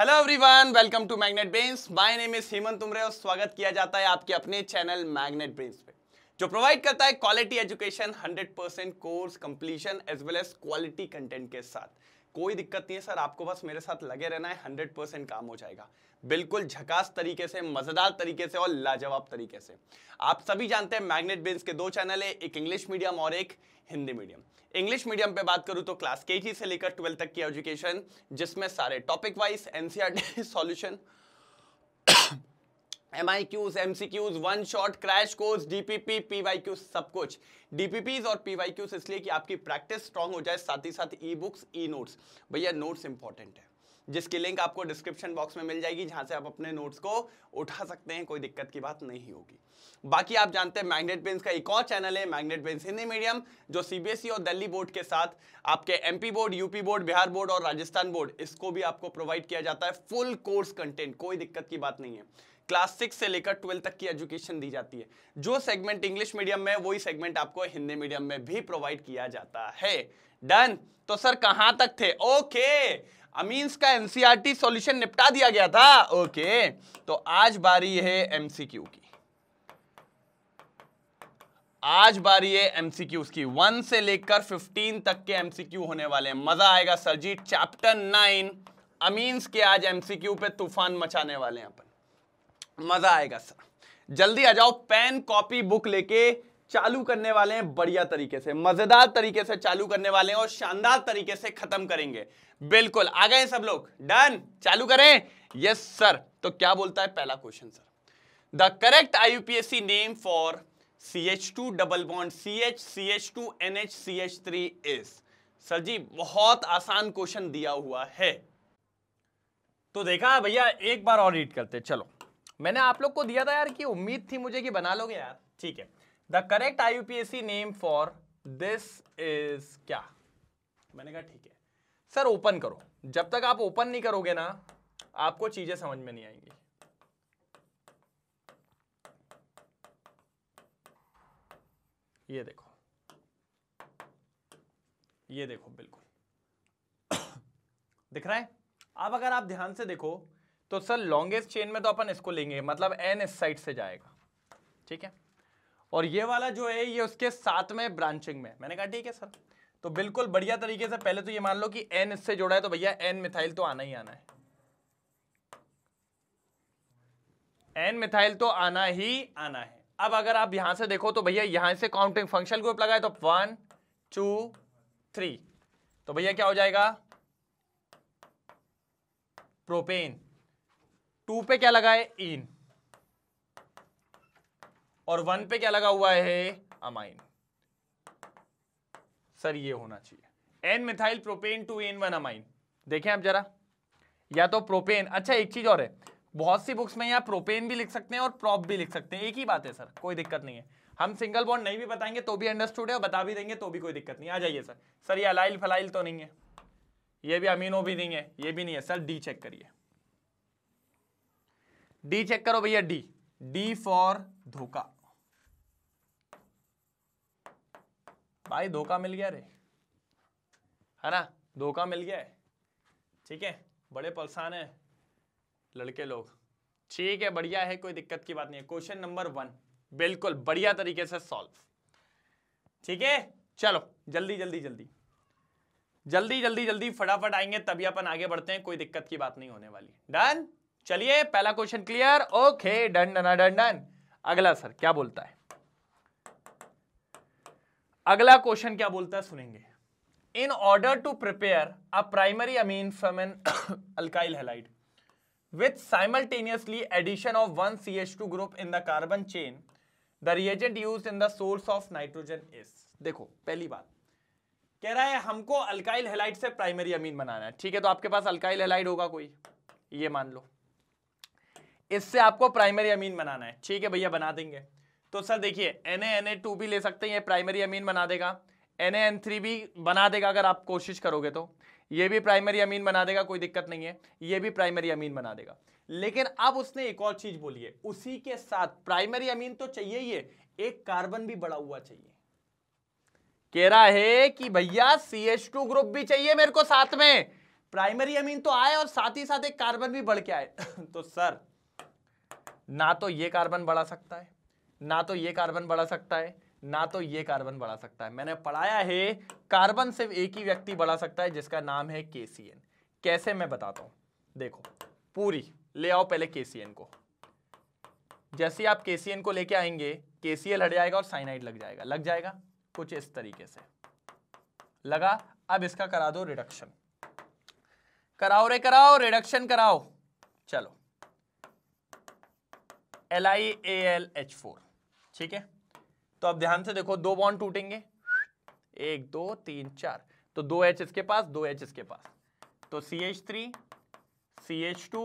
Hello everyone welcome to magnet brains my name is Hemant तुमरे और स्वागत किया जाता है आपके अपने चैनल मैग्नेट ब्रेन्स पे जो प्रोवाइड करता है quality education 100% course completion as well as quality content के साथ कोई दिक्कत नहीं है सर आपको बस मेरे साथ लगे रहना है हंड्रेड परसेंट काम हो जाएगा बिल्कुल झकास तरीके से मजेदार तरीके से और लाजवाब तरीके से आप सभी जानते हैं मैग्नेट बेन्स के दो चैनल है एक इंग्लिश मीडियम और एक हिंदी मीडियम इंग्लिश मीडियम पे बात करूं तो क्लास के से लेकर ट्वेल्थ तक की एजुकेशन जिसमें सारे topic wise NCERT solution M I Qs M C Qs one shot crash course DPP PY Qs सब कुछ डीपीपीज और पीवाई क्यूज इसलिए कि आपकी प्रैक्टिस स्ट्रांग हो जाए साथ ही साथ ई बुक्स ई नोट्स भैया नोट्स इंपॉर्टेंट है जिसकी लिंक आपको डिस्क्रिप्शन बॉक्स में मिल जाएगी जहां से आप अपने नोट्स को उठा सकते हैं कोई दिक्कत की बात नहीं होगी बाकी आप जानते हैं मैग्नेट बेंस का एक और चैनल है मैग्नेट बेंस हिंदी मीडियम जो सीबीएसई e और दिल्ली बोर्ड के साथ आपके MP board UP board Bihar board और राजस्थान बोर्ड इसको भी आपको प्रोवाइड किया जाता है फुल कोर्स कंटेंट कोई दिक्कत की बात नहीं है क्लास सिक्स से लेकर ट्वेल्थ तक की एजुकेशन दी जाती है जो सेगमेंट इंग्लिश मीडियम में वही सेगमेंट आपको हिंदी मीडियम में भी प्रोवाइड किया जाता है डन तो सर कहां तक थे ओके अमीन्स का एनसीआरटी सॉल्यूशन e निपटा दिया गया था ओके तो आज बारी है एमसीक्यू की आज बारी है एमसीक्यू उसकी वन से लेकर फिफ्टीन तक के एमसीक्यू होने वाले हैं मजा आएगा sir ji chapter nine amines के आज एमसीक्यू पे तूफान मचाने वाले हैं अपन मजा आएगा सर जल्दी आ जाओ पेन कॉपी बुक लेके चालू करने वाले हैं बढ़िया तरीके से मजेदार तरीके से चालू करने वाले हैं और शानदार तरीके से खत्म करेंगे बिल्कुल आ गए सब लोग डन चालू करें यस सर तो क्या बोलता है पहला question sir the correct C name for C H two double bond C H C H two N H C H three is sir ji बहुत आसान क्वेश्चन दिया हुआ है तो देखा भैया एक बार और रीड करते चलो मैंने आप लोग को दिया था यार कि उम्मीद थी मुझे कि बना लोगे यार ठीक है the correct IUPAC name for this is क्या मैंने कहा ठीक है सर ओपन करो जब तक आप ओपन नहीं करोगे ना आपको चीजें समझ में नहीं आएंगी ये देखो ये देखो बिल्कुल दिख रहा है अब अगर आप ध्यान से देखो तो सर लॉन्गेस्ट चेन में तो अपन इसको लेंगे मतलब एन इस साइड से जाएगा ठीक है और ये वाला जो है ये उसके में ब्रांचिंग में मैंने कहा ठीक है सर तो बिल्कुल बढ़िया तरीके से पहले तो ये मान लो कि एन इससे जुड़ा है तो भैया एन मिथाइल तो आना ही आना है एन मिथाइल तो आना ही आना है अब अगर आप यहां से देखो तो भैया यहां से काउंटिंग फंक्शन ग्रुप लगाए तो वन टू थ्री तो भैया क्या हो जाएगा प्रोपेन टू पे क्या लगा है इन और वन पे क्या लगा हुआ है अमाइन सर ये होना चाहिए N methyl propane two N one amine देखें आप जरा या तो प्रोपेन अच्छा एक चीज और है बहुत सी बुक्स में यहां प्रोपेन भी लिख सकते हैं और प्रॉप भी लिख सकते हैं एक ही बात है सर कोई दिक्कत नहीं है हम सिंगल बॉन्ड नहीं भी बताएंगे तो भी अंडरस्टूड है और बता भी देंगे तो भी कोई दिक्कत नहीं आ जाइए सर सर ये अलाइल फलाइल तो नहीं है ये भी अमीनो भी नहीं है ये भी नहीं है सर डी चेक करिए डी चेक करो भैया डी डी फॉर धोखा भाई धोखा मिल गया रे है ना धोखा मिल गया है ठीक है बड़े परेशान है लड़के लोग ठीक है बढ़िया है कोई दिक्कत की बात नहीं है क्वेश्चन नंबर वन बिल्कुल बढ़िया तरीके से सॉल्व ठीक है चलो जल्दी जल्दी जल्दी जल्दी जल्दी जल्दी फटाफट आएंगे तभी अपन आगे बढ़ते हैं कोई दिक्कत की बात नहीं होने वाली डन चलिए पहला question clear okay done done done done अगला सर क्या बोलता है अगला क्वेश्चन क्या बोलता है सुनेंगे in order to prepare a primary amine from an alkyl halide with simultaneously addition of one C H two group in the carbon chain the reagent use in the source of nitrogen is. देखो पहली बात कह रहा है हमको alkyl halide से primary amine बनाना है ठीक है तो आपके पास अल्काइल हेलाइट होगा कोई ये मान लो इससे आपको प्राइमरी अमीन बनाना है ठीक है भैया बना देंगे तो सर देखिए N A N A two भी ले सकते हैं ये प्राइमरी अमीन बना देगा एन ए एन थ्री भी बना देगा अगर आप कोशिश करोगे तो ये भी प्राइमरी अमीन बना देगा कोई दिक्कत नहीं है ये भी प्राइमरी अमीन बना देगा लेकिन अब उसने एक और चीज बोली है उसी के साथ प्राइमरी अमीन तो चाहिए ही है एक कार्बन भी बड़ा हुआ चाहिए कह रहा है कि भैया सी एच टू ग्रुप भी चाहिए मेरे को साथ में प्राइमरी अमीन तो आए और साथ ही साथ एक कार्बन भी बढ़ के आए तो सर ना तो ये कार्बन बढ़ा सकता है ना तो ये कार्बन बढ़ा सकता है ना तो ये कार्बन बढ़ा सकता है मैंने पढ़ाया है कार्बन सिर्फ एक ही व्यक्ति बढ़ा सकता है जिसका नाम है के कैसे मैं बताता हूं देखो पूरी ले आओ पहले के को जैसे आप के को लेके आएंगे के हट जाएगा और साइनाइड लग जाएगा लग जाएगा कुछ इस तरीके से लगा अब इसका करा दो रिडक्शन कराओ रे कराओ रिडक्शन कराओ चलो L I A L H four ठीक है तो अब ध्यान से देखो दो बॉन्ड टूटेंगे एक दो तीन चार तो दो एच इसके पास दो एच इसके पास तो C H three C H two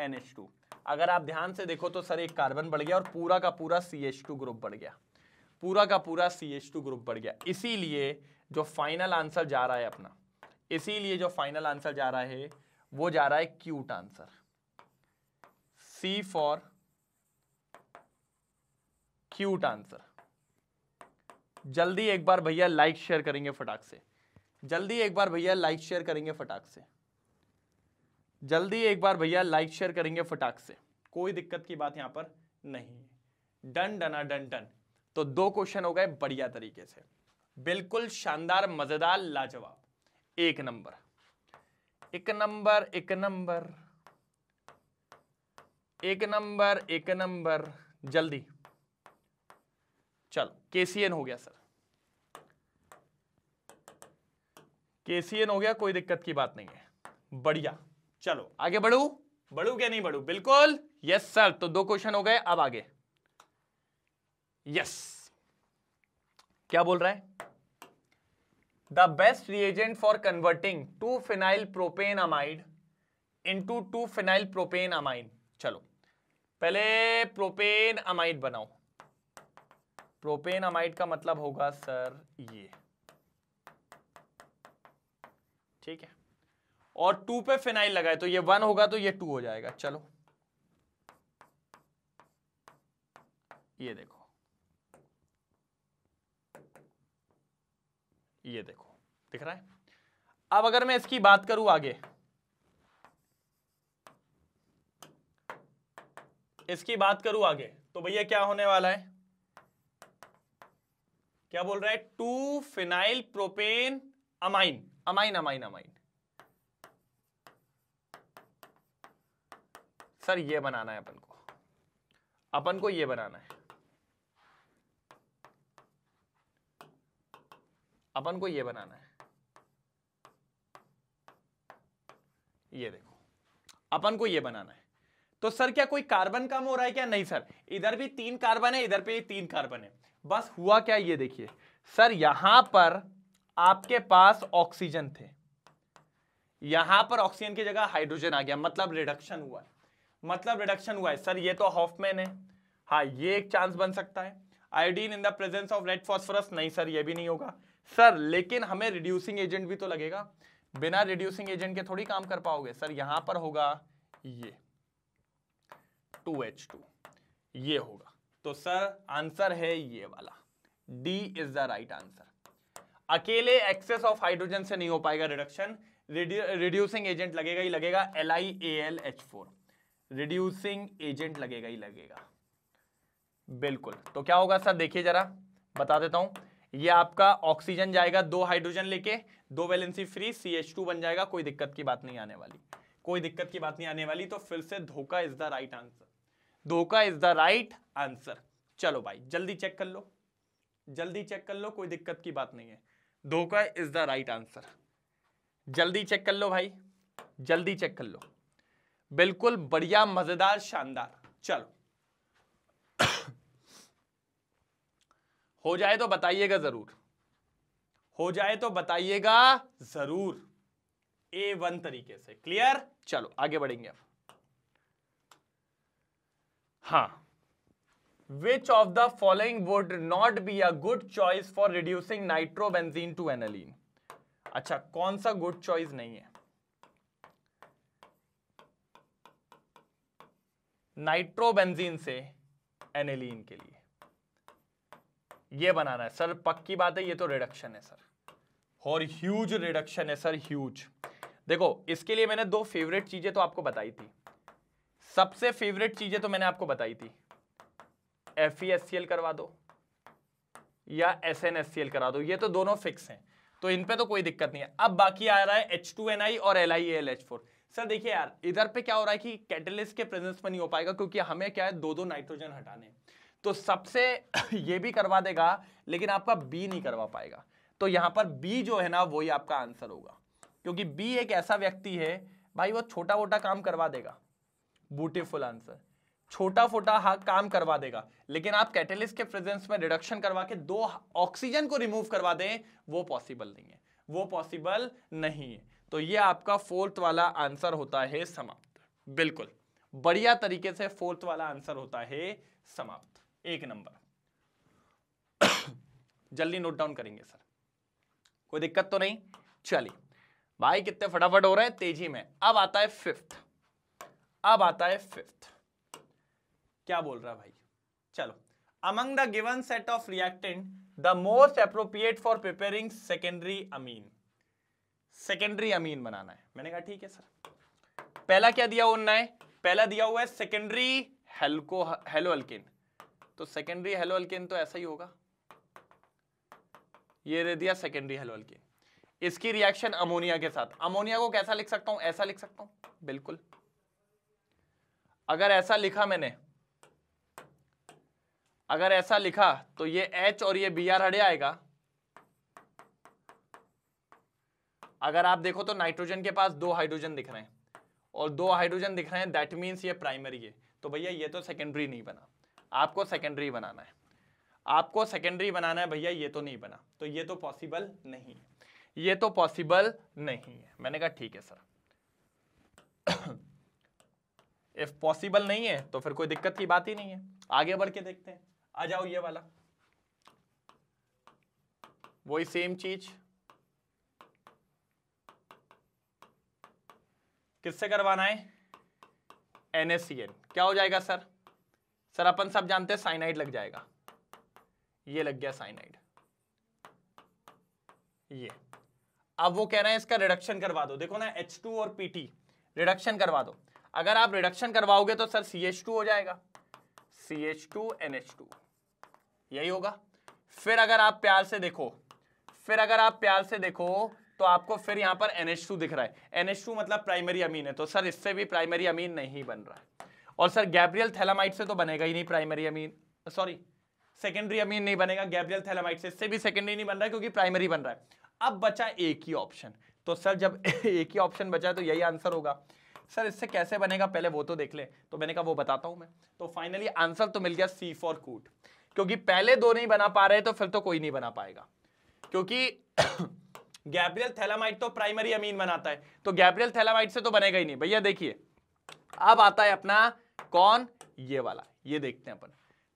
N H two अगर आप ध्यान से देखो तो सर एक कार्बन बढ़ गया और पूरा का पूरा सी एच टू ग्रुप बढ़ गया पूरा का पूरा सी एच टू ग्रुप बढ़ गया इसीलिए जो फाइनल आंसर जा रहा है अपना इसीलिए जो फाइनल आंसर जा रहा है वो जा रहा है cute answer C for cute answer जल्दी एक बार भैया लाइक शेयर करेंगे फटाक से जल्दी एक बार भैया लाइक शेयर करेंगे फटाक से जल्दी एक बार भैया लाइक शेयर करेंगे फटाक से कोई दिक्कत की बात यहां पर नहीं है डन डना डन डन तो दो क्वेश्चन हो गए बढ़िया तरीके से बिल्कुल शानदार मजेदार लाजवाब एक नंबर एक नंबर एक नंबर एक नंबर एक नंबर जल्दी चलो केसीएन हो गया सर केसीएन हो गया कोई दिक्कत की बात नहीं है बढ़िया चलो आगे बढ़ू बढ़ू क्या नहीं बढ़ू बिल्कुल यस सर तो दो क्वेश्चन हो गए अब आगे यस क्या बोल रहा है the best reagent for converting two phenyl propane amide into two phenyl propane amine चलो पहले प्रोपेन अमाइड बनाओ प्रोपेन अमाइड का मतलब होगा सर ये ठीक है और टू पे फिनाइल लगाए तो ये वन होगा तो ये टू हो जाएगा चलो ये देखो ये देखो दिख रहा है अब अगर मैं इसकी बात करूं आगे इसकी बात करूं आगे तो भैया क्या होने वाला है क्या बोल रहा है two phenyl propane amine amine amine amine sir ये बनाना है अपन को अपन को ये बनाना है अपन को ये बनाना है ये देखो अपन को ये बनाना है तो सर क्या कोई कार्बन कम हो रहा है क्या नहीं सर इधर भी तीन कार्बन है इधर पे भी तीन कार्बन है बस हुआ क्या ये देखिए सर यहां पर आपके पास ऑक्सीजन थे यहां पर ऑक्सीजन की जगह हाइड्रोजन आ गया मतलब रिडक्शन हुआ है मतलब रिडक्शन हुआ है सर ये तो हॉफमैन है हाँ ये एक चांस बन सकता है iodine in the presence of red phosphorus नहीं सर ये भी नहीं होगा सर लेकिन हमें रिड्यूसिंग एजेंट भी तो लगेगा बिना रिड्यूसिंग एजेंट के थोड़ी काम कर पाओगे सर यहां पर होगा ये टू एच टू ये होगा तो सर आंसर है ये वाला D is the right answer अकेले एक्सेस ऑफ हाइड्रोजन से नहीं हो पाएगा रिडक्शन रिड्यूसिंग एजेंट लगेगा ही लगेगा L I A L H four reducing agent लगेगा ही लगेगा बिल्कुल तो क्या होगा सर देखिए जरा बता देता हूं ये आपका ऑक्सीजन जाएगा दो हाइड्रोजन लेके दो valency free C H two बन जाएगा कोई दिक्कत की बात नहीं आने वाली कोई दिक्कत की बात नहीं आने वाली तो फिर से धोखा इज द राइट आंसर धोखा इज द राइट आंसर चलो भाई जल्दी चेक कर लो जल्दी चेक कर लो कोई दिक्कत की बात नहीं है धोखा इज द राइट आंसर जल्दी चेक कर लो भाई जल्दी चेक कर लो बिल्कुल बढ़िया मजेदार शानदार चलो हो जाए तो बताइएगा जरूर हो जाए तो बताइएगा जरूर ए वन तरीके से क्लियर चलो आगे बढ़ेंगे अब हाँ which of the following would not be a good choice for reducing nitrobenzene to aniline अच्छा कौन सा गुड चॉइस नहीं है नाइट्रोबेंजीन से एनिलीन के लिए ये बनाना है सर पक्की बात है ये तो रिडक्शन है सर और ह्यूज रिडक्शन है सर ह्यूज देखो इसके लिए मैंने दो फेवरेट चीजें तो आपको बताई थी सबसे फेवरेट चीजें तो मैंने आपको बताई थी एफ एल e करवा दो या एस एन एस करा दो ये तो दोनों फिक्स हैं तो इन पे तो कोई दिक्कत नहीं है अब बाकी आ रहा है एच टू एन आई और L I L H four sir देखिए यार इधर पे क्या हो रहा है कि कैटलिस्ट के प्रेजेंस में नहीं हो पाएगा क्योंकि हमें क्या है दो दो नाइट्रोजन हटाने तो सबसे ये भी करवा देगा लेकिन आपका बी नहीं करवा पाएगा तो यहां पर बी जो है ना वही आपका आंसर होगा क्योंकि बी एक ऐसा व्यक्ति है भाई वो छोटा मोटा काम करवा देगा ब्यूटीफुल आंसर छोटा फोटा हा काम करवा देगा लेकिन आप कैटेलिस्ट के प्रेजेंस में रिडक्शन करवा के दो ऑक्सीजन को रिमूव करवा दें वो पॉसिबल नहीं है वो पॉसिबल नहीं है तो ये आपका फोर्थ वाला आंसर होता है समाप्त बिल्कुल बढ़िया तरीके से फोर्थ वाला आंसर होता है समाप्त एक नंबर जल्दी नोट डाउन करेंगे सर कोई दिक्कत तो नहीं चलिए भाई कितने फटाफट हो रहे हैं तेजी में अब आता है फिफ्थ अब आता है फिफ्थ क्या बोल रहा भाई चलो among the given set of reactant the most appropriate for preparing secondary amine secondary amine बनाना है मैंने कहा ठीक है सर पहला क्या दिया होना है पहला दिया हुआ है सेकेंडरी हेलको हेलो अल्किन तो सेकेंडरी हेलो अल्किन तो ऐसा ही होगा ये दे दिया सेकेंडरी हेलो अल्किन इसकी रिएक्शन अमोनिया के साथ अमोनिया को कैसा लिख सकता हूं ऐसा लिख सकता हूं बिल्कुल अगर ऐसा लिखा मैंने अगर ऐसा लिखा तो ये एच और ये बी आर हड़े आएगा अगर आप देखो तो नाइट्रोजन के पास दो हाइड्रोजन दिख रहे हैं और दो हाइड्रोजन दिख रहे हैं दैट मीन्स ये प्राइमरी है तो भैया ये तो सेकेंडरी नहीं बना आपको सेकेंडरी बनाना है आपको सेकेंडरी बनाना है भैया ये तो नहीं बना तो ये तो पॉसिबल नहीं है ये तो पॉसिबल नहीं है मैंने कहा ठीक है सर इफ पॉसिबल नहीं है तो फिर कोई दिक्कत की बात ही नहीं है आगे बढ़ के देखते हैं आ जाओ ये वाला वही सेम चीज किससे करवाना है एनएससीएन क्या हो जाएगा सर सर अपन सब जानते हैं साइनाइड लग जाएगा ये लग गया साइनाइड ये अब वो कह रहे हैं इसका रिडक्शन करवा दो देखो ना H2 और PT रिडक्शन करवा दो अगर आप रिडक्शन करवाओगे तो सर सी एच टू हो जाएगा C H two N H two यही होगा फिर अगर आप प्यार से देखो फिर अगर आप प्यार से देखो तो आपको फिर यहां पर NH2 दिख रहा है NH2 मतलब प्राइमरी अमीन है तो सर इससे भी प्राइमरी अमीन नहीं बन रहा है और सर गैब्रियल थैलामाइट से तो बनेगा ही नहीं primary amine sorry secondary amine नहीं बनेगा गैब्रियल थैलामाइट से इससे भी सेकेंडरी नहीं बन रहा है क्योंकि प्राइमरी बन रहा है अब बचा एक ही ऑप्शन तो सर जब एक ही ऑप्शन बचा तो यही आंसर होगा सर इससे कैसे बनेगा पहले वो तो देख ले तो मैंने कहा वो बताता हूं मैं तो फाइनली आंसर तो मिल गया सी फॉर कूट क्योंकि पहले दो नहीं बना पा रहे तो फिर तो कोई नहीं बना पाएगा क्योंकि गैब्रियल थैलामाइट तो प्राइमरी अमीन बनाता है तो गैब्रियल थैलामाइट से तो बनेगा ही नहीं भैया देखिए अब आता है अपना कौन ये वाला ये देखते हैं अपन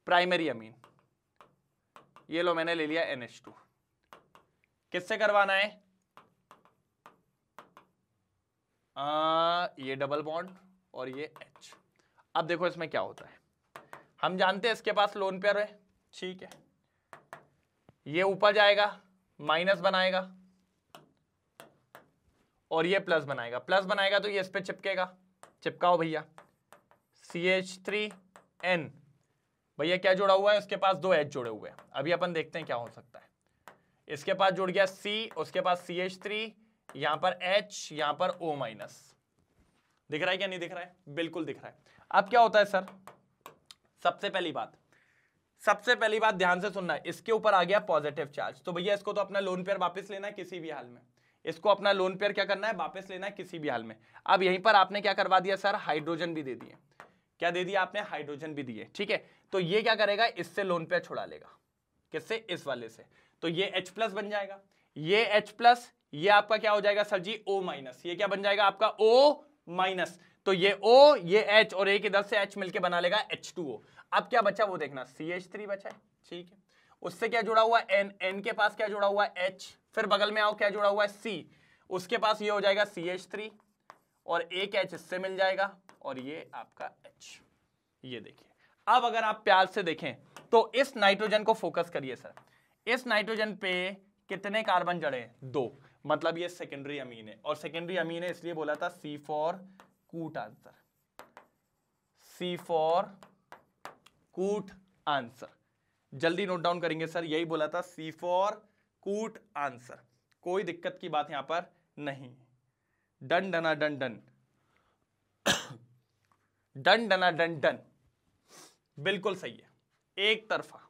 प्राइमरी अमीन ये लो मैंने ले लिया एन किससे करवाना है आ, ये डबल बॉन्ड और ये एच अब देखो इसमें क्या होता है हम जानते हैं इसके पास लोन पेयर है ठीक है ये ऊपर जाएगा माइनस बनाएगा और ये प्लस बनाएगा प्लस बनाएगा तो ये इस पर चिपकेगा चिपकाओ भैया सी एच थ्री एन भैया क्या जुड़ा हुआ है उसके पास दो एच जुड़े हुए हैं अभी अपन देखते हैं क्या हो सकता है इसके पास जुड़ गया सी उसके पास सी एच थ्री यहां पर H यहां पर O माइनस दिख रहा है क्या नहीं दिख रहा है बिल्कुल दिख रहा है अब क्या होता है सर सबसे पहली बात सबसे पहली बात ध्यान से सुनना इसके ऊपर आ गया पॉजिटिव चार्ज तो भैया इसको तो अपना लोन पेयर वापस लेना है किसी भी हाल में इसको अपना लोन पेयर क्या करना है वापस लेना है किसी भी हाल में अब यहीं पर आपने क्या करवा दिया सर हाइड्रोजन भी दे दिए क्या दे दिया आपने हाइड्रोजन भी दिए ठीक है तो ये क्या करेगा इससे लोन पेयर छुड़ा लेगा किससे इस वाले से तो ये H प्लस बन जाएगा ये H प्लस ये आपका क्या हो जाएगा सर जी ओ माइनस ये क्या बन जाएगा आपका ओ माइनस तो ये ओ ये एच और एक के से एच मिलके बना लेगा ओ अब क्या बचा वो देखना थ्री बचा है ठीक है उससे क्या जुड़ा हुआ एन एन के पास क्या जुड़ा हुआ एच फिर बगल में आओ क्या जुड़ा हुआ है उसके पास ये हो जाएगा सी एच थ्री और एक एच इससे मिल जाएगा और ये आपका एच ये देखिए अब अगर आप प्यार से देखें तो इस नाइट्रोजन को फोकस करिए सर इस नाइट्रोजन पे कितने कार्बन जड़े हैं दो मतलब ये सेकेंडरी अमीन है और सेकेंडरी अमीन है इसलिए बोला था C for cute answer C for cute answer जल्दी नोट डाउन करेंगे सर यही बोला था सी फॉर कूट आंसर कोई दिक्कत की बात यहां पर नहीं डन डना डन डन डन डना डन डन बिल्कुल सही है एक तरफा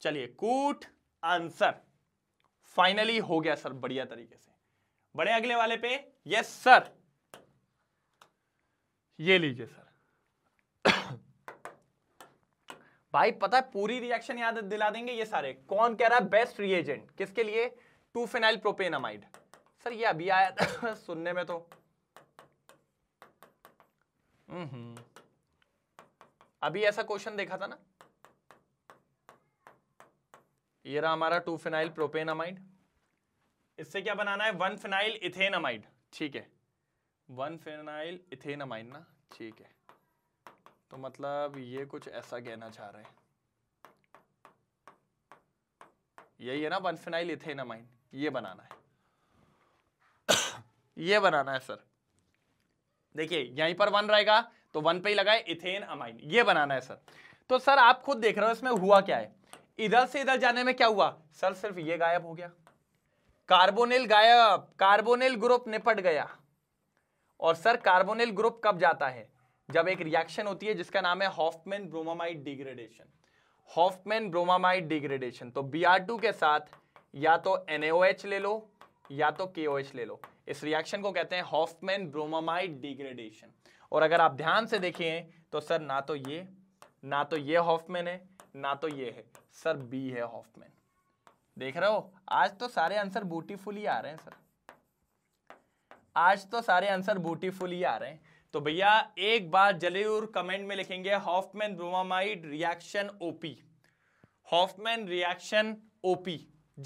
चलिए कूट आंसर फाइनली हो गया सर बढ़िया तरीके से बड़े अगले वाले पे यस सर ये लीजिए सर भाई पता है पूरी रिएक्शन याद दिला देंगे ये सारे कौन कह रहा है बेस्ट रिएजेंट किसके लिए टू फिनाइल प्रोपेनामाइड सर ये अभी आया था सुनने में तो हम्म, हम्म। अभी ऐसा क्वेश्चन देखा था ना ये रहा हमारा टू फिनाइल प्रोपेनामाइड इससे क्या बनाना है वन फिनाइल इथेनामाइड ठीक है वन फिनाइल इथेनामाइड ना ठीक है तो मतलब ये कुछ ऐसा कहना चाह रहे हैं यही है ना वन फिनाइल इथेनामाइन ये बनाना है ये बनाना है सर देखिए यहीं पर वन रहेगा तो वन पे ही लगाए इथेन अमाइन ये बनाना है सर तो सर आप खुद देख रहे हो इसमें हुआ क्या है इधर से इधर जाने में क्या हुआ सर सिर्फ ये गायब हो गया कार्बोनिल गायब कार्बोनिल ग्रुप निपट गया और सर कार्बोनिल ग्रुप कब जाता है जब एक रिएक्शन होती है जिसका नाम है Hoffmann bromamide degradation Hoffmann bromamide degradation तो Br2 के साथ या तो NaOH ले लो या तो KOH ले लो इस रिएक्शन को कहते हैं हॉफमैन ब्रोमामाइड डिग्रेडेशन और अगर आप ध्यान से देखें तो सर ना तो ये ना तो ये हॉफमैन है ना तो ये है सर बी है हॉफमैन देख रहे हो आज तो सारे आंसर ही आ रहे हैं सर आज तो सारे आंसर ही आ रहे हैं तो भैया एक बार जरूर कमेंट में लिखेंगे Hoffmann bromamide reaction OP Hoffmann reaction OP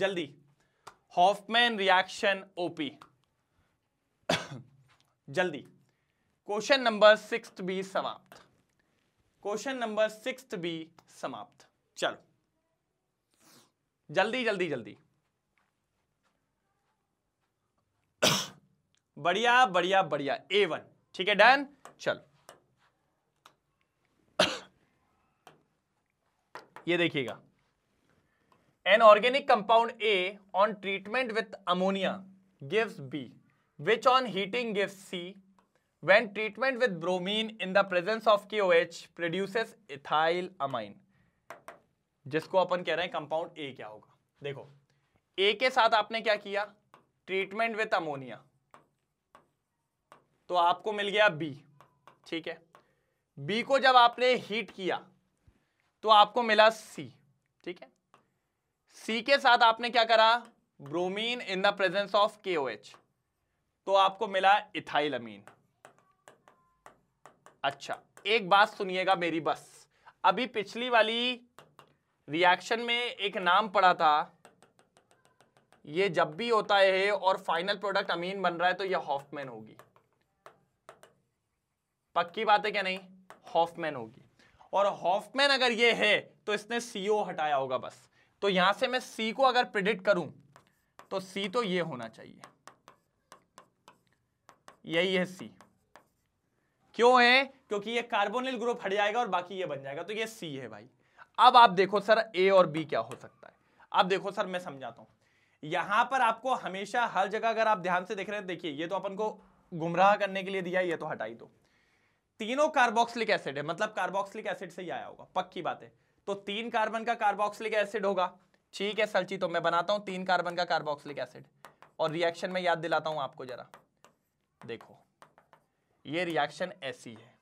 जल्दी हॉफमैन रिएक्शन ओपी जल्दी क्वेश्चन नंबर सिक्स भी समाप्त क्वेश्चन नंबर सिक्स भी समाप्त चलो जल्दी जल्दी जल्दी बढ़िया बढ़िया बढ़िया ए वन ठीक है डन चलो ये देखिएगा an organic compound A on treatment with ammonia gives B which on heating gives C when treatment with bromine in the presence of KOH produces ethyl amine जिसको अपन कह रहे हैं कंपाउंड ए क्या होगा देखो ए के साथ आपने क्या किया ट्रीटमेंट विथ अमोनिया तो आपको मिल गया बी ठीक है बी को जब आपने हीट किया तो आपको मिला सी ठीक है सी के साथ आपने क्या करा bromine in the presence of K O H तो आपको मिला इथाइलमीन अच्छा एक बात सुनिएगा मेरी बस अभी पिछली वाली रिएक्शन में एक नाम पड़ा था ये जब भी होता है और फाइनल प्रोडक्ट अमीन बन रहा है तो ये हॉफमैन होगी पक्की बात है क्या नहीं हॉफमैन होगी और हॉफमैन अगर ये है तो इसने सीओ हटाया होगा बस तो यहां से मैं सी को अगर प्रिडिक्ट करूं तो सी तो ये होना चाहिए यही है सी क्यों है क्योंकि ये कार्बोनिल ग्रुप हट जाएगा और बाकी ये बन जाएगा तो ये सी है भाई अब आप देखो सर ए और बी क्या हो सकता है अब देखो सर मैं समझाता हूँ यहां पर आपको हमेशा हर जगह अगर आप ध्यान से देख रहे हैं देखिए ये तो अपन को गुमराह करने के लिए दिया ये तो हटाई दो तीनों कार्बोक्सिलिक एसिड है मतलब कार्बोक्सिलिक एसिड से ही आया होगा पक्की बात है तो तीन कार्बन का कार्बोक्सिलिक एसिड होगा ठीक है सर जी तो मैं बनाता हूं तीन कार्बन का कार्बोक्सिलिक एसिड और रिएक्शन में याद दिलाता हूं आपको जरा देखो ये रिएक्शन ऐसी है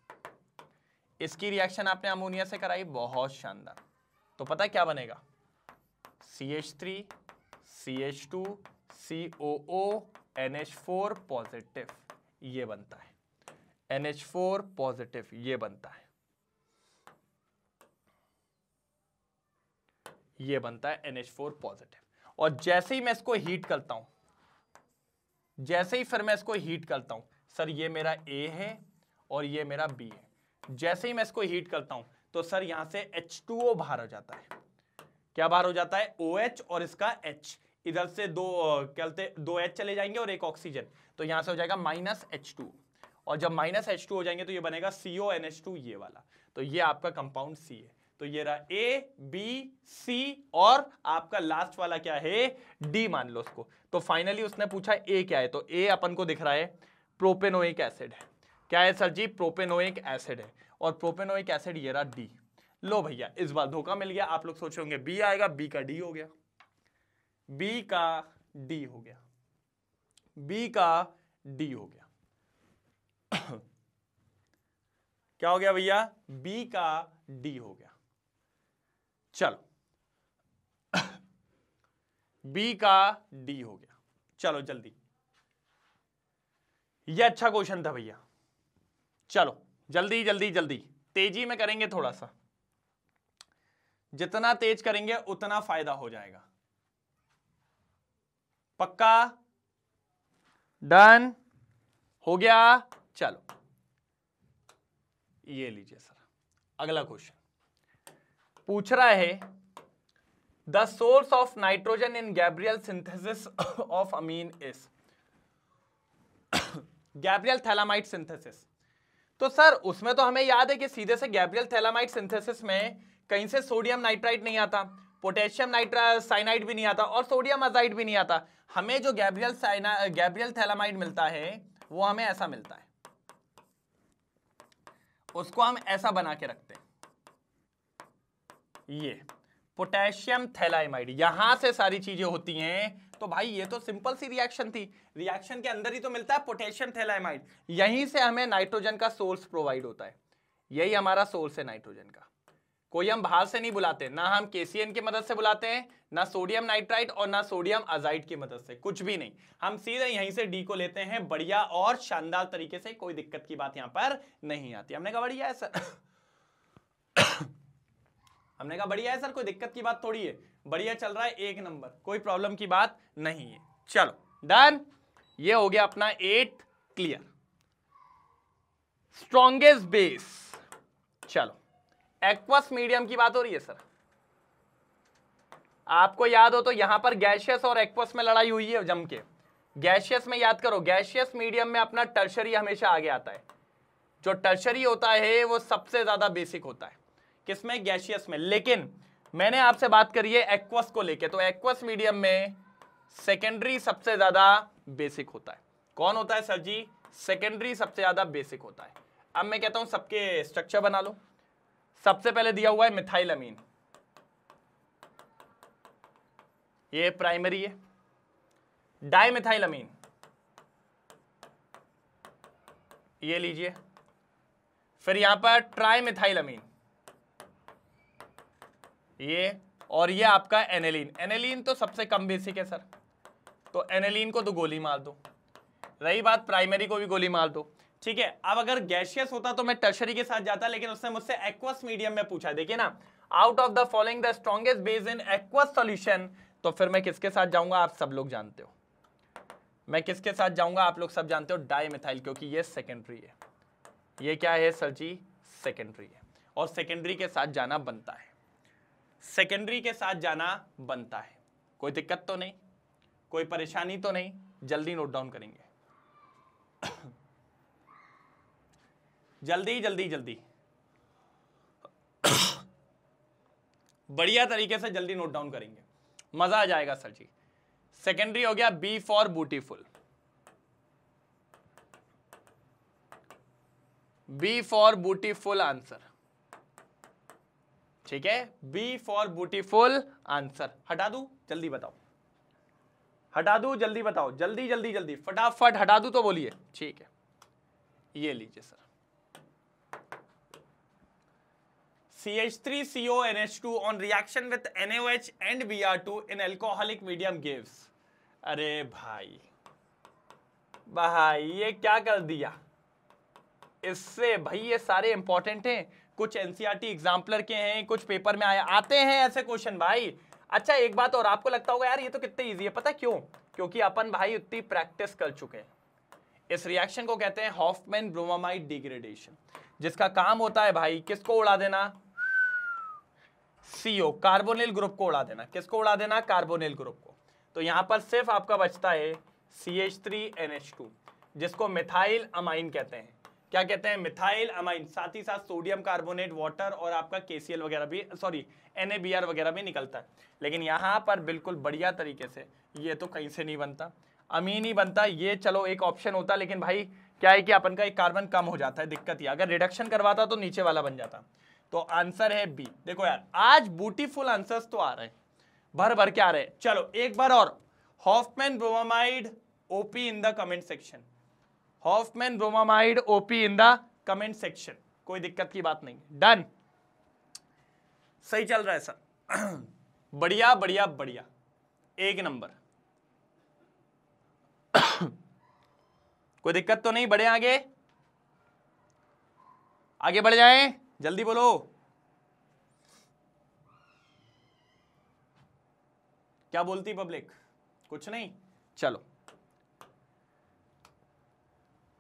इसकी रिएक्शन आपने अमोनिया से कराई बहुत शानदार तो पता क्या बनेगा C H three C H two C O O N H four positive ये बनता है एन एच फोर पॉजिटिव ये बनता है ये बनता है एन एच फोर पॉजिटिव और जैसे ही मैं इसको हीट करता हूं जैसे ही फिर मैं इसको हीट करता हूं सर ये मेरा ए है और ये मेरा बी है जैसे ही मैं इसको हीट करता हूं तो सर यहां से एच टू ओ बाहर हो जाता है क्या बाहर हो जाता है ओ OH और इसका H इधर से दो कहते दो H चले जाएंगे और एक ऑक्सीजन तो यहां से हो जाएगा माइनस एच टू और जब माइनस एच टू हो जाएंगे तो ये बनेगा C O N H two ये वाला तो ये आपका कंपाउंड सी है तो ये रहा ए बी सी और आपका लास्ट वाला क्या है डी मान लो उसको तो फाइनली उसने पूछा ए क्या है तो ए अपन को दिख रहा है प्रोपेनोइक एसिड है क्या है सर जी प्रोपेनोइक एसिड है और प्रोपेनोइक एसिड ये रहा डी लो भैया इस बार धोखा मिल गया आप लोग सोच होंगे बी आएगा बी का डी हो गया बी का डी हो गया बी का डी हो गया क्या हो गया भैया बी का डी हो गया चलो बी का डी हो गया चलो जल्दी ये अच्छा क्वेश्चन था भैया चलो जल्दी जल्दी जल्दी तेजी में करेंगे थोड़ा सा जितना तेज करेंगे उतना फायदा हो जाएगा पक्का डन हो गया चलो ये लीजिए सर अगला क्वेश्चन पूछ रहा है the source of nitrogen in Gabriel synthesis of amine is Gabriel phthalimide synthesis तो सर उसमें तो हमें याद है कि सीधे से गैब्रियल थैलामाइट सिंथेसिस में कहीं से सोडियम नाइट्राइट नहीं आता पोटेशियम नाइट्रा साइनाइड भी नहीं आता और सोडियम अजाइड भी नहीं आता हमें जो गैब्रियल साइना गैब्रियल थैलामाइट मिलता है वो हमें ऐसा मिलता है उसको हम ऐसा बना के रखते हैं ये पोटेशियम थैलाइमाइड यहां से सारी चीजें होती हैं तो भाई ये तो सिंपल सी रिएक्शन थी रिएक्शन के अंदर ही तो मिलता है पोटेशियम थैलाइमाइड यहीं से हमें नाइट्रोजन का सोर्स प्रोवाइड होता है यही हमारा सोर्स है नाइट्रोजन का कोई हम बाहर से नहीं बुलाते ना हम केसीएन की मदद से बुलाते हैं ना सोडियम नाइट्राइट और ना सोडियम अजाइड की मदद से कुछ भी नहीं हम सीधे यहीं से डी को लेते हैं बढ़िया और शानदार तरीके से कोई दिक्कत की बात यहां पर नहीं आती हमने कहा बढ़िया है सर हमने कहा बढ़िया है सर कोई दिक्कत की बात थोड़ी है बढ़िया चल रहा है एक नंबर कोई प्रॉब्लम की बात नहीं है चलो डन ये हो गया अपना एट क्लियर स्ट्रॉन्गेस्ट बेस चलो एक्वस मीडियम की बात हो रही है सर आपको याद हो तो यहां पर गैशियस और एक्वस में लड़ाई हुई है जम के गैशियस में याद करो गैशियस मीडियम में अपना टर्शरी हमेशा आगे आता है जो टर्शरी होता है वो सबसे ज्यादा बेसिक होता है किसमें गैशियस में लेकिन मैंने आपसे बात करी है एक्वस को लेके तो एक्वस मीडियम में सेकेंडरी सबसे ज्यादा बेसिक होता है कौन होता है सर जी सेकेंडरी सबसे ज्यादा बेसिक होता है अब मैं कहता हूं सबके स्ट्रक्चर बना लो सबसे पहले दिया हुआ है मिथाइल अमीन ये प्राइमरी है डाई मिथाइल अमीन ये लीजिए फिर यहां पर ट्राई मिथाइल अमीन ये और ये आपका एनेलिन एनेलिन तो सबसे कम बेसिक है सर तो एनेलिन को तो गोली मार दो रही बात प्राइमरी को भी गोली मार दो ठीक है अब अगर गैशियस होता तो मैं टर्शरी के साथ जाता लेकिन उसने मुझसे एक्वस मीडियम में पूछा देखिए ना out of the following the strongest base in aqueous solution तो फिर मैं किसके साथ जाऊंगा आप सब लोग जानते हो मैं किसके साथ जाऊंगा आप लोग सब जानते हो मिथाइल क्योंकि ये सेकेंडरी है ये क्या है सर जी सेकेंडरी है और सेकेंडरी के साथ जाना बनता है सेकेंडरी के साथ जाना बनता है कोई दिक्कत तो नहीं कोई परेशानी तो नहीं जल्दी नोट डाउन करेंगे जल्दी जल्दी जल्दी बढ़िया तरीके से जल्दी नोट डाउन करेंगे मजा आ जाएगा सर जी सेकेंडरी हो गया B for beautiful B for beautiful answer ठीक है बी फॉर ब्यूटीफुल आंसर हटा दू जल्दी बताओ हटा दू जल्दी बताओ जल्दी जल्दी जल्दी फटाफट हटा दू तो बोलिए ठीक है ये लीजिए sir N O H and B R two in alcoholic medium gives अरे भाई भाई ये क्या कर दिया इससे भाई ये सारे इंपॉर्टेंट हैं कुछ एनसीईआरटी एग्जाम्पलर e के हैं कुछ पेपर में आए आते हैं ऐसे क्वेश्चन भाई अच्छा एक बात और आपको लगता होगा यार ये तो कितने ईजी है पता क्यों क्योंकि अपन भाई उतनी प्रैक्टिस कर चुके हैं इस रिएक्शन को कहते हैं हॉफमैन ब्रोमामाइड डिग्रेडेशन जिसका काम होता है भाई किसको उड़ा देना सीओ कार्बोनिल ग्रुप को उड़ा देना किसको उड़ा देना कार्बोनिल ग्रुप को तो यहां पर सिर्फ आपका बचता है C H three N H two जिसको मिथाइल अमाइन कहते हैं क्या कहते हैं मिथाइल अमाइन साथ ही साथ सोडियम कार्बोनेट वाटर और आपका केसीएल वगैरह भी सॉरी एन वगैरह भी निकलता है लेकिन यहाँ पर बिल्कुल बढ़िया तरीके से ये तो कहीं से नहीं बनता अमीन ही बनता ये चलो एक ऑप्शन होता लेकिन भाई क्या है कि अपन का एक कार्बन कम हो जाता है दिक्कत ही अगर रिडक्शन करवाता तो नीचे वाला बन जाता तो आंसर है बी देखो यार आज ब्यूटीफुल आंसर्स तो आ रहे हैं भर भर के आ रहे हैं चलो एक बार और Hoffmann bromide OP in the comment section Hoffmann bromamide OP in the comment section कोई दिक्कत की बात नहीं डन सही चल रहा है सर बढ़िया बढ़िया बढ़िया एक नंबर कोई दिक्कत तो नहीं बढ़े आगे आगे बढ़ जाएं जल्दी बोलो क्या बोलती पब्लिक कुछ नहीं चलो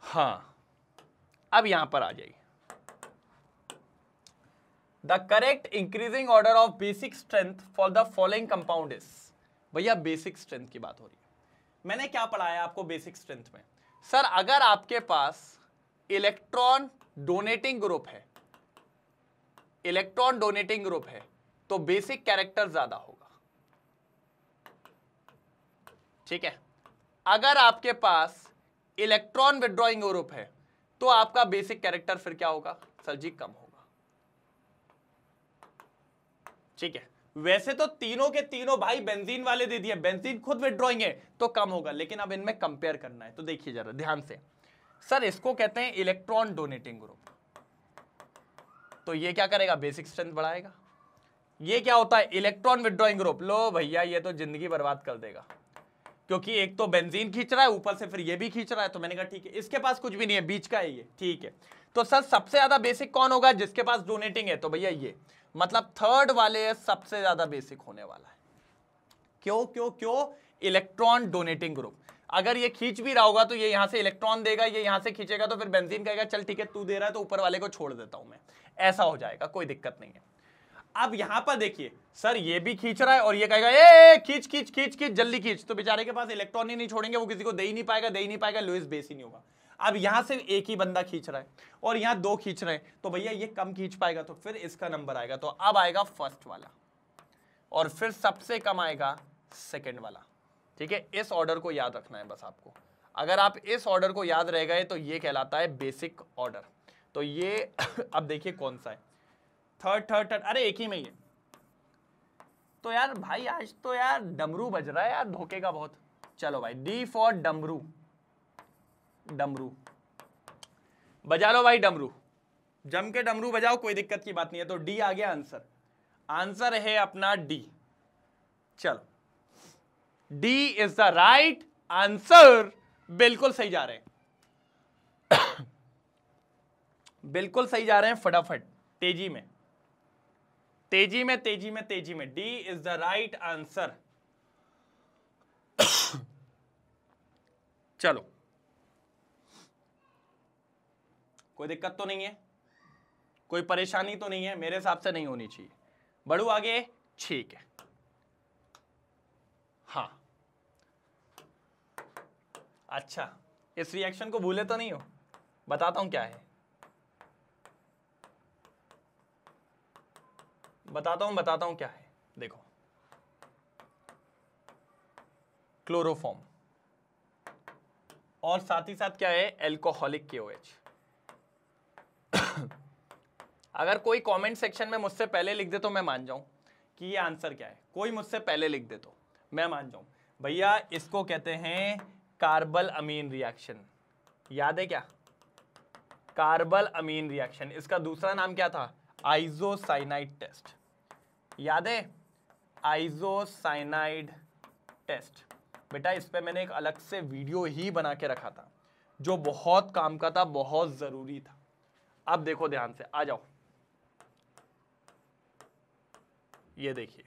हाँ अब यहां पर आ जाइए the correct increasing order of basic strength for the following compound is भैया बेसिक स्ट्रेंथ की बात हो रही है मैंने क्या पढ़ाया आपको बेसिक स्ट्रेंथ में सर अगर आपके पास इलेक्ट्रॉन डोनेटिंग ग्रुप है इलेक्ट्रॉन डोनेटिंग ग्रुप है तो बेसिक कैरेक्टर ज्यादा होगा ठीक है अगर आपके पास इलेक्ट्रॉन विड्रॉइंग ग्रुप है तो आपका बेसिक कैरेक्टर फिर क्या होगा सर जी कम होगा ठीक है वैसे तो तीनों के तीनों भाई बेंजीन वाले दे दिए बेंजीन खुद विड्रॉइंग है तो कम होगा लेकिन अब इनमें कंपेयर करना है तो देखिए जरा ध्यान से सर इसको कहते हैं इलेक्ट्रॉन डोनेटिंग ग्रुप तो ये क्या करेगा बेसिक स्ट्रेंथ बढ़ाएगा ये क्या होता है इलेक्ट्रॉन विड्रॉइंग ग्रुप लो भैया ये तो जिंदगी बर्बाद कर देगा क्योंकि एक तो बेंजीन खींच रहा है ऊपर से फिर ये भी खींच रहा है तो मैंने कहा ठीक है इसके पास कुछ भी नहीं है बीच का है ये ठीक है तो सर सबसे ज्यादा बेसिक कौन होगा जिसके पास डोनेटिंग है तो भैया ये मतलब थर्ड वाले सबसे ज्यादा बेसिक होने वाला है क्यों क्यों क्यों इलेक्ट्रॉन डोनेटिंग ग्रुप अगर ये खींच भी रहा होगा तो ये यहां से इलेक्ट्रॉन देगा ये यहां से खींचेगा तो फिर बेंजीन कहेगा चल ठीक है तू दे रहा है तो ऊपर वाले को छोड़ देता हूं मैं ऐसा हो जाएगा कोई दिक्कत नहीं है अब यहां पर देखिए सर ये भी खींच रहा है और ये कहेगा ए खींच खींच खींच खींच जल्दी खींच तो बेचारे के पास इलेक्ट्रॉन ही नहीं छोड़ेंगे वो किसी को दे ही नहीं पाएगा दे ही नहीं पाएगा लुइस बेस ही नहीं होगा अब यहां से एक ही बंदा खींच रहा है और यहां दो खींच रहे हैं तो भैया ये कम खींच पाएगा तो फिर इसका नंबर आएगा तो अब आएगा फर्स्ट वाला और फिर सबसे कम आएगा सेकेंड वाला ठीक है इस ऑर्डर को याद रखना है बस आपको अगर आप इस ऑर्डर को याद रह गए तो ये कहलाता है बेसिक ऑर्डर तो ये अब देखिए कौन सा है थर्ड थर्ड थर्ड अरे एक ही में ये तो यार भाई आज तो यार डमरू बज रहा है यार धोखे का बहुत चलो भाई डी फॉर डमरू डमरू बजा लो भाई डमरू जम के डमरू बजाओ कोई दिक्कत की बात नहीं है तो डी आ गया आंसर आंसर है अपना डी चलो D is the right answer बिल्कुल सही जा रहे हैं बिल्कुल सही जा रहे हैं फटाफट तेजी में तेजी में तेजी में तेजी में D is the right answer चलो कोई दिक्कत तो नहीं है कोई परेशानी तो नहीं है मेरे हिसाब से नहीं होनी चाहिए बढ़ू आगे ठीक है हाँ अच्छा इस रिएक्शन को भूले तो नहीं हो बताता हूं क्या है बताता हूं बताता हूं क्या है देखो क्लोरोफॉर्म और साथ ही साथ क्या है एल्कोहलिक के OH अगर कोई कमेंट सेक्शन में मुझसे पहले लिख दे तो मैं मान जाऊं कि ये आंसर क्या है कोई मुझसे पहले लिख दे तो मैं मान जाऊं भैया इसको कहते हैं कार्बल अमीन रिएक्शन याद है क्या कार्बल अमीन रिएक्शन इसका दूसरा नाम क्या था आइजोसाइनाइट टेस्ट याद है आइजोसाइनाइड टेस्ट बेटा इस पर मैंने एक अलग से वीडियो ही बना के रखा था जो बहुत काम का था बहुत ज़रूरी था अब देखो ध्यान से आ जाओ ये देखिए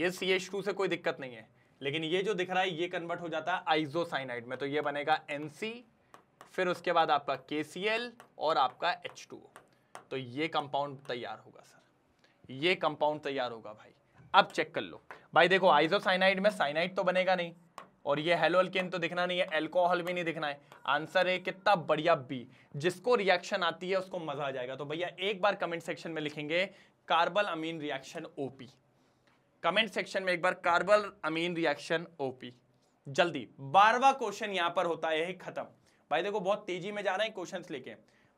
ये सी एच टू से कोई दिक्कत नहीं है लेकिन ये जो दिख रहा है ये कन्वर्ट हो जाता है आइजोसाइनाइड में तो ये बनेगा एन फिर उसके बाद आपका के और आपका एच तो ये कंपाउंड तैयार होगा सर ये कंपाउंड तैयार होगा भाई अब चेक कर लो भाई देखो आइजोसाइनाइड में साइनाइड तो बनेगा नहीं और ये हेलो अल्केन तो दिखना नहीं है एल्कोहल भी नहीं दिखना है आंसर है कितना बढ़िया बी जिसको रिएक्शन आती है उसको मजा आ जाएगा तो भैया एक बार कमेंट सेक्शन में लिखेंगे carbylamine reaction OP comment section में एक बार कार्बल अमीन रिएक्शन ओपी जल्दी बारवा क्वेश्चन यहां पर होता है खत्म भाई देखो बहुत तेजी में जा रहे हैं क्वेश्चन लेके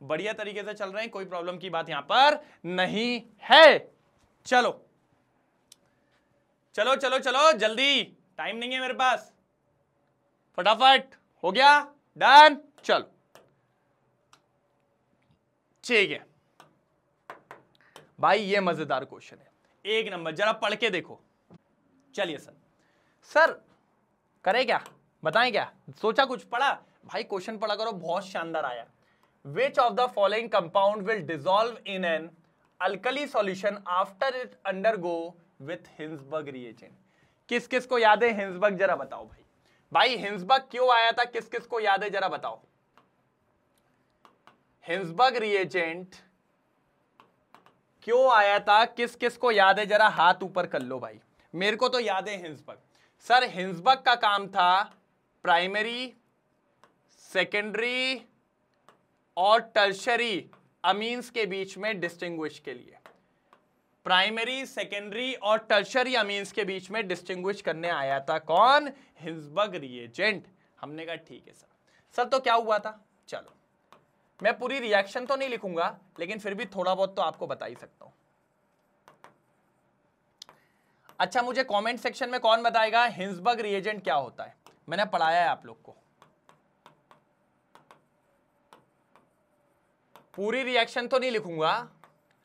बढ़िया तरीके से चल रहे हैं कोई प्रॉब्लम की बात यहां पर नहीं है चलो चलो चलो चलो जल्दी टाइम नहीं है मेरे पास फटाफट हो गया डन चलो ठीक है भाई ये मजेदार क्वेश्चन है एक नंबर जरा पढ़ के देखो चलिए सर सर करें क्या बताएं क्या सोचा कुछ पढ़ा भाई क्वेश्चन पढ़ा करो बहुत शानदार आया which of the following compound will dissolve in an alkali after it undergo with Hinsberg reagent किस किस को याद है हिंसबर्ग जरा बताओ भाई भाई हिंसबर्ग क्यों आया था किस किस को याद है जरा बताओ हिंसबर्ग रिएजेंट क्यों आया था किस किस को याद है जरा हाथ ऊपर कर लो भाई मेरे को तो याद है हिंसबर्ग सर हिंसबर्ग का काम था प्राइमरी सेकेंडरी और टर्शरी अमीन्स के बीच में डिस्टिंग्विश के लिए प्राइमरी सेकेंडरी और टर्शरी अमीन्स के बीच में डिस्टिंग्विश करने आया था कौन हिंसबग रिएजेंट हमने कहा ठीक है सर सर तो क्या हुआ था चलो मैं पूरी रिएक्शन तो नहीं लिखूंगा लेकिन फिर भी थोड़ा बहुत तो आपको बता ही सकता हूं अच्छा मुझे कमेंट सेक्शन में कौन बताएगा हिंसबग रिएजेंट क्या होता है मैंने पढ़ाया है आप लोग को पूरी रिएक्शन तो नहीं लिखूंगा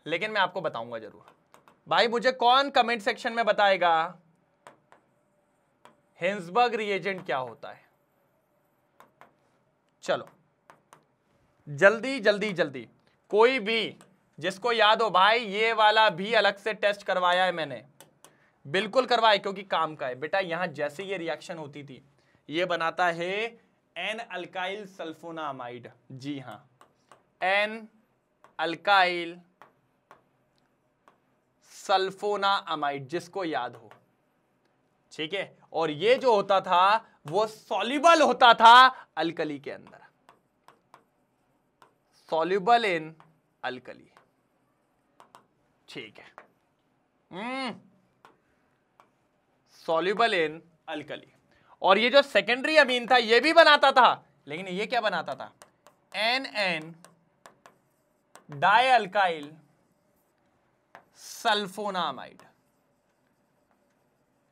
लेकिन मैं आपको बताऊंगा जरूर भाई मुझे कौन कमेंट सेक्शन में बताएगा हिंसबर्ग रिएजेंट क्या होता है चलो जल्दी जल्दी जल्दी कोई भी जिसको याद हो भाई ये वाला भी अलग से टेस्ट करवाया है मैंने बिल्कुल करवाया क्योंकि काम का है बेटा यहां जैसे ये रिएक्शन होती थी ये बनाता है एन अल्काइल सल्फोनामाइड जी हाँ एन अल्काइल सल्फोना अमाइड जिसको याद हो ठीक है और ये जो होता था वो सॉल्युबल होता था अल्कली के अंदर सॉल्युबल इन अल्कली ठीक है सॉल्युबल इन अल्कली और ये जो सेकेंडरी अमीन था ये भी बनाता था लेकिन ये क्या बनाता था एन एन डायल्काइल सल्फोनामाइड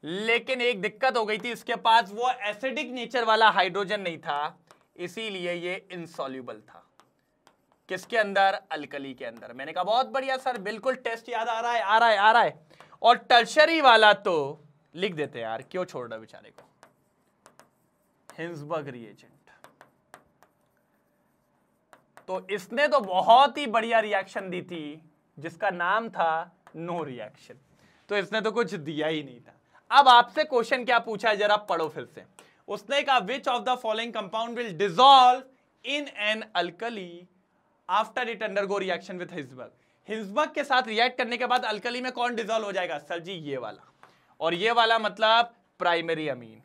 लेकिन एक दिक्कत हो गई थी इसके पास वो एसिडिक नेचर वाला हाइड्रोजन नहीं था इसीलिए ये इनसॉल्यूबल था किसके अंदर अलकली के अंदर मैंने कहा बहुत बढ़िया सर बिल्कुल टेस्ट याद आ रहा है आ रहा है आ रहा है और टर्शरी वाला तो लिख देते यार क्यों छोड़ रहा बेचारे को हिंसबर्ग रिएजेंट तो इसने तो बहुत ही बढ़िया रिएक्शन दी थी जिसका नाम था नो रिएक्शन तो इसने तो कुछ दिया ही नहीं था अब आपसे क्वेश्चन क्या पूछा है जरा पढ़ो फिर से उसने कहा which of the following compound will dissolve in an alkali after it undergo reaction with Hinsberg Hinsberg के साथ रिएक्ट करने के बाद अलकली में कौन डिजोल्व हो जाएगा सर जी ये वाला और ये वाला मतलब प्राइमरी अमीन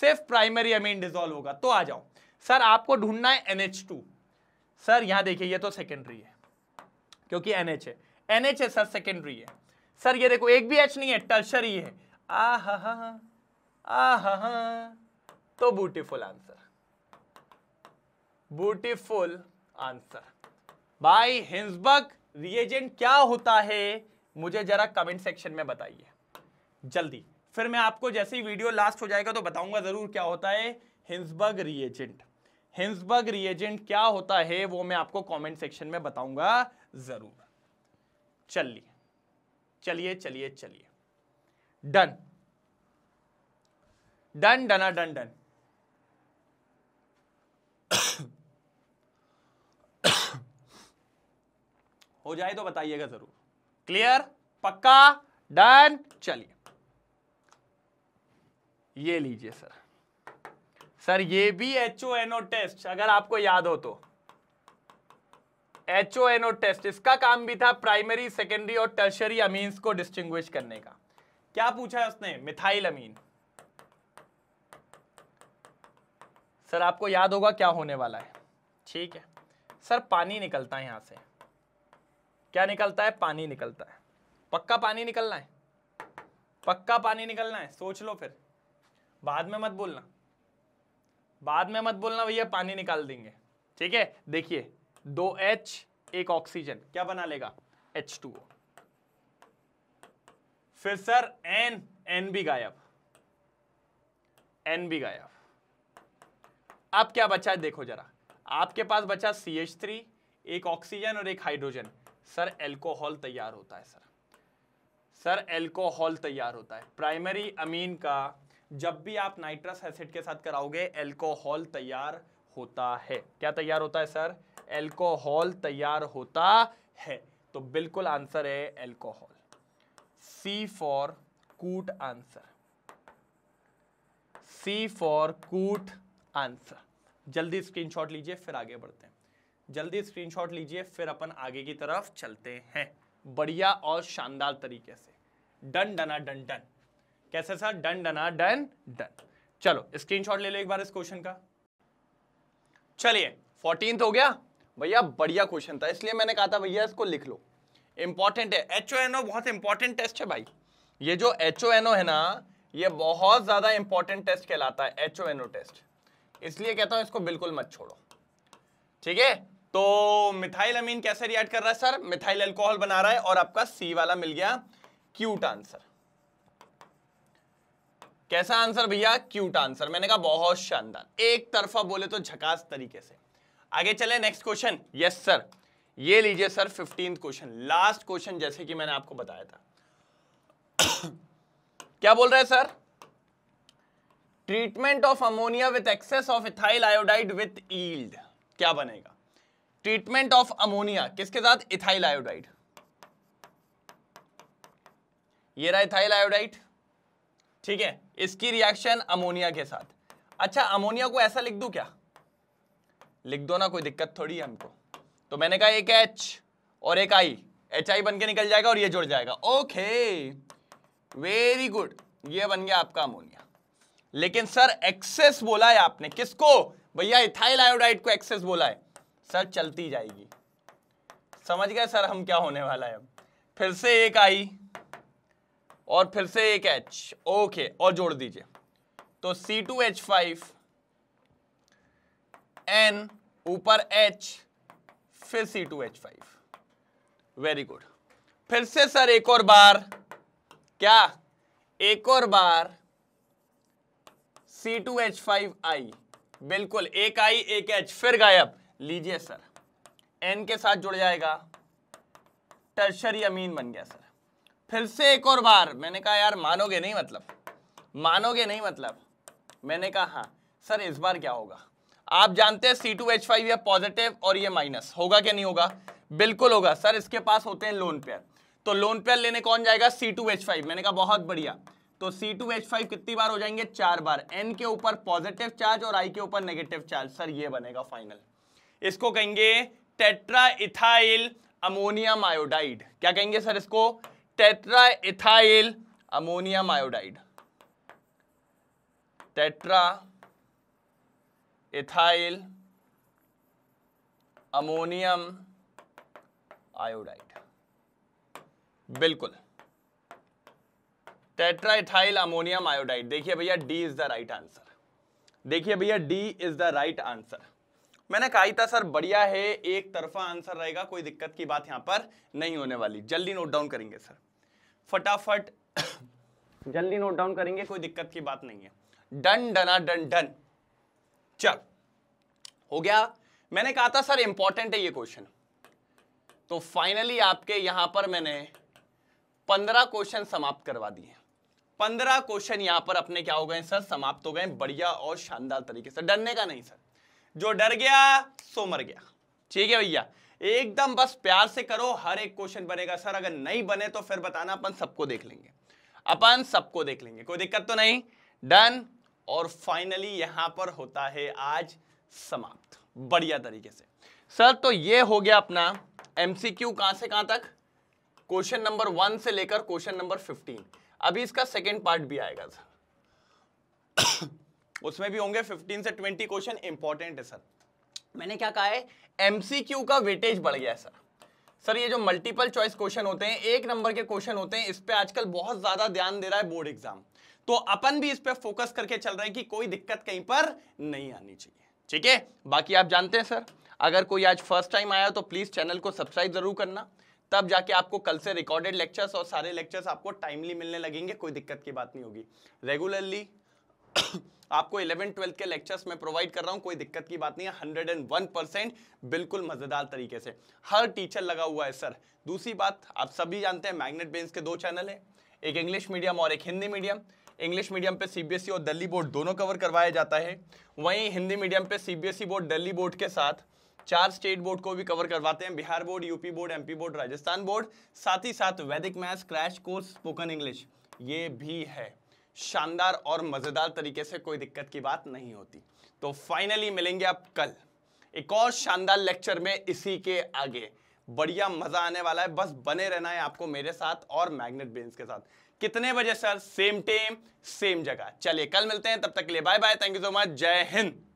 सिर्फ प्राइमरी अमीन डिजोल्व होगा तो आ जाओ सर आपको ढूंढना है एनएच टू सर यहां देखिए ये तो सेकेंडरी है क्योंकि एन एच है एन एच है सर सेकेंडरी है सर ये देखो एक भी एच नहीं है टर्शरी है आ हा हा आ हा हा तो ब्यूटीफुल आंसर ब्यूटीफुल आंसर भाई हिंसबर्ग रिएजेंट क्या होता है मुझे जरा कमेंट सेक्शन में बताइए जल्दी फिर मैं आपको जैसे ही वीडियो लास्ट हो जाएगा तो बताऊंगा जरूर क्या होता है हिंसबर्ग रिएजेंट हिंसबर्ग रिएजेंट क्या होता है वो मैं आपको कमेंट सेक्शन में बताऊंगा जरूर चलिए चलिए चलिए चलिए डन डन डना डन डन हो जाए तो बताइएगा जरूर क्लियर पक्का डन चलिए ये लीजिए सर सर ये भी एच ओ एनओ टेस्ट अगर आपको याद हो तो एच ओ एनओ टेस्ट इसका काम भी था प्राइमरी सेकेंडरी और टर्शरी अमीन को डिस्टिंग करने का क्या पूछा है उसने मिथाइल अमीन सर आपको याद होगा क्या होने वाला है ठीक है सर पानी निकलता है यहां से क्या निकलता है पानी निकलता है पक्का पानी निकलना है पक्का पानी निकलना है सोच लो फिर बाद में मत बोलना बाद में मत बोलना भैया पानी निकाल देंगे ठीक है देखिए दो एच एक ऑक्सीजन क्या बना लेगा एच टू ओ फिर सर एन एन भी गायब एन भी गायब अब क्या बचा है देखो जरा आपके पास बचा सी एच थ्री एक ऑक्सीजन और एक हाइड्रोजन सर एल्कोहल तैयार होता है सर सर एल्कोहल तैयार होता है प्राइमरी अमीन का जब भी आप नाइट्रस एसिड के साथ कराओगे एल्कोहल तैयार होता है क्या तैयार होता है सर एल्कोहल तैयार होता है तो बिल्कुल आंसर है alcohol C for cute answer C for cute answer जल्दी स्क्रीनशॉट लीजिए फिर आगे बढ़ते हैं जल्दी स्क्रीनशॉट लीजिए फिर अपन आगे की तरफ चलते हैं बढ़िया और शानदार तरीके से डन डना डन डन कैसे सर डन डना डन डन चलो स्क्रीनशॉट ले लो एक बार इस क्वेश्चन का चलिए फोर्टीन हो गया भैया बढ़िया क्वेश्चन था इसलिए मैंने कहा था भैया इसको लिख लो इंपॉर्टेंट है एच बहुत इंपॉर्टेंट टेस्ट है भाई ये जो एच है ना ये बहुत ज़्यादा इंपॉर्टेंट टेस्ट कहलाता है एच टेस्ट इसलिए कहता हूं इसको बिल्कुल मत छोड़ो ठीक है तो मिथाइल अमीन कैसे रिएक्ट कर रहा है सर मिथाइल अल्कोहल बना रहा है और आपका सी वाला मिल गया क्यूट आंसर कैसा आंसर भैया क्यूट आंसर मैंने कहा बहुत शानदार एक तरफा बोले तो झकास तरीके से आगे चले नेक्स्ट क्वेश्चन यस सर ये लीजिए sir fifteenth question last question जैसे कि मैंने आपको बताया था क्या बोल रहे हैं sir treatment of ammonia with excess of ethyl iodide with yield क्या बनेगा ट्रीटमेंट ऑफ अमोनिया किसके साथ इथाइल आयोडाइड ये रहा इथाइल आयोडाइड ठीक है इसकी रिएक्शन अमोनिया के साथ अच्छा अमोनिया को ऐसा लिख दू क्या लिख दो ना कोई दिक्कत थोड़ी है हमको तो मैंने कहा एक एच और एक आई एच आई बन के निकल जाएगा और ये जुड़ जाएगा ओके वेरी गुड ये बन गया आपका अमोनिया लेकिन सर एक्सेस बोला है आपने किसको भैया इथाइल आयोडाइड को एक्सेस बोला है सर चलती जाएगी समझ गए सर हम क्या होने वाला है फिर से एक आई और फिर से एक एच ओके और जोड़ दीजिए तो C two H five N ऊपर एच फिर C two H five very good फिर से सर एक और बार क्या एक और बार C two H five I बिल्कुल एक आई एक एच फिर गायब लीजिए सर एन के साथ जुड़ जाएगा टर्शरी अमीन बन गया सर फिर से एक और बार मैंने कहा यार मानोगे नहीं मतलब मानोगे नहीं मतलब मैंने कहा हाँ सर इस बार क्या होगा आप जानते हैं सी टू एच फाइव या पॉजिटिव और ये माइनस होगा क्या नहीं होगा बिल्कुल होगा सर इसके पास होते हैं लोन पेयर तो लोन पेयर लेने कौन जाएगा सी टू एच फाइव मैंने कहा बहुत बढ़िया तो सी टू एच फाइव कितनी बार हो जाएंगे चार बार एन के ऊपर पॉजिटिव चार्ज और आई के ऊपर नेगेटिव चार्ज सर ये बनेगा फाइनल इसको कहेंगे टेट्रा इथाइल अमोनियम आयोडाइड क्या कहेंगे सर इसको tetra ethyl ammonium iodide tetra ethyl ammonium iodide बिल्कुल टेट्रा इथाइल अमोनियम आयोडाइड देखिए भैया D is the right answer देखिए भैया D is the right answer मैंने कहा था सर बढ़िया है एक तरफा आंसर रहेगा कोई दिक्कत की बात यहां पर नहीं होने वाली जल्दी नोट डाउन करेंगे सर फटाफट जल्दी नोट डाउन करेंगे कोई दिक्कत की बात नहीं है डन डना डन डन चल हो गया मैंने कहा था सर इंपॉर्टेंट है ये क्वेश्चन तो फाइनली आपके यहां पर मैंने पंद्रह क्वेश्चन समाप्त करवा दिए पंद्रह क्वेश्चन यहां पर अपने क्या हो गए सर समाप्त हो गए बढ़िया और शानदार तरीके से डरने का नहीं सर जो डर गया सो मर गया ठीक है भैया एकदम बस प्यार से करो हर एक क्वेश्चन बनेगा सर अगर नहीं बने तो फिर बताना अपन सबको देख लेंगे अपन सबको देख लेंगे कोई दिक्कत तो नहीं डन और फाइनली यहां पर होता है आज समाप्त बढ़िया तरीके से सर तो ये हो गया अपना एमसीक्यू कहां से कहां तक क्वेश्चन नंबर वन से लेकर क्वेश्चन नंबर फिफ्टीन अभी इसका सेकेंड पार्ट भी आएगा सर उसमें भी होंगे फिफ्टीन से ट्वेंटी क्वेश्चन इंपॉर्टेंट है सर मैंने क्या कहा है एमसीक्यू का वेटेज बढ़ गया है सर सर ये जो मल्टीपल चॉइस क्वेश्चन होते हैं एक नंबर के क्वेश्चन होते हैं इस पर आजकल बहुत ज्यादा ध्यान दे रहा है बोर्ड एग्जाम तो अपन भी इस पर फोकस करके चल रहे हैं कि कोई दिक्कत कहीं पर नहीं आनी चाहिए ठीक है बाकी आप जानते हैं सर अगर कोई आज फर्स्ट टाइम आया तो प्लीज चैनल को सब्सक्राइब जरूर करना तब जाके आपको कल से रिकॉर्डेड लेक्चर्स और सारे लेक्चर्स आपको टाइमली मिलने लगेंगे कोई दिक्कत की बात नहीं होगी रेगुलरली आपको इलेवन ट्वेल्थ के लेक्चर्स में प्रोवाइड कर रहा हूँ कोई दिक्कत की बात नहीं है हंड्रेड एंड वन परसेंट बिल्कुल मज़ेदार तरीके से हर टीचर लगा हुआ है सर दूसरी बात आप सभी जानते हैं मैग्नेट बेंस के दो चैनल हैं एक इंग्लिश मीडियम और एक हिंदी मीडियम इंग्लिश मीडियम पे सीबीएसई e और दिल्ली बोर्ड दोनों कवर करवाया जाता है वहीं हिंदी मीडियम पे सीबीएसई बोर्ड दिल्ली बोर्ड के साथ चार स्टेट बोर्ड को भी कवर करवाते हैं Bihar board UP board MP board Rajasthan board साथ ही साथ Vedic maths crash course spoken English ये भी है शानदार और मज़ेदार तरीके से कोई दिक्कत की बात नहीं होती तो फाइनली मिलेंगे आप कल एक और शानदार लेक्चर में इसी के आगे बढ़िया मज़ा आने वाला है बस बने रहना है आपको मेरे साथ और मैग्नेट बेन्स के साथ कितने बजे सर सेम टेम सेम जगह चलिए कल मिलते हैं तब तक के लिए bye bye thank you so much जय हिंद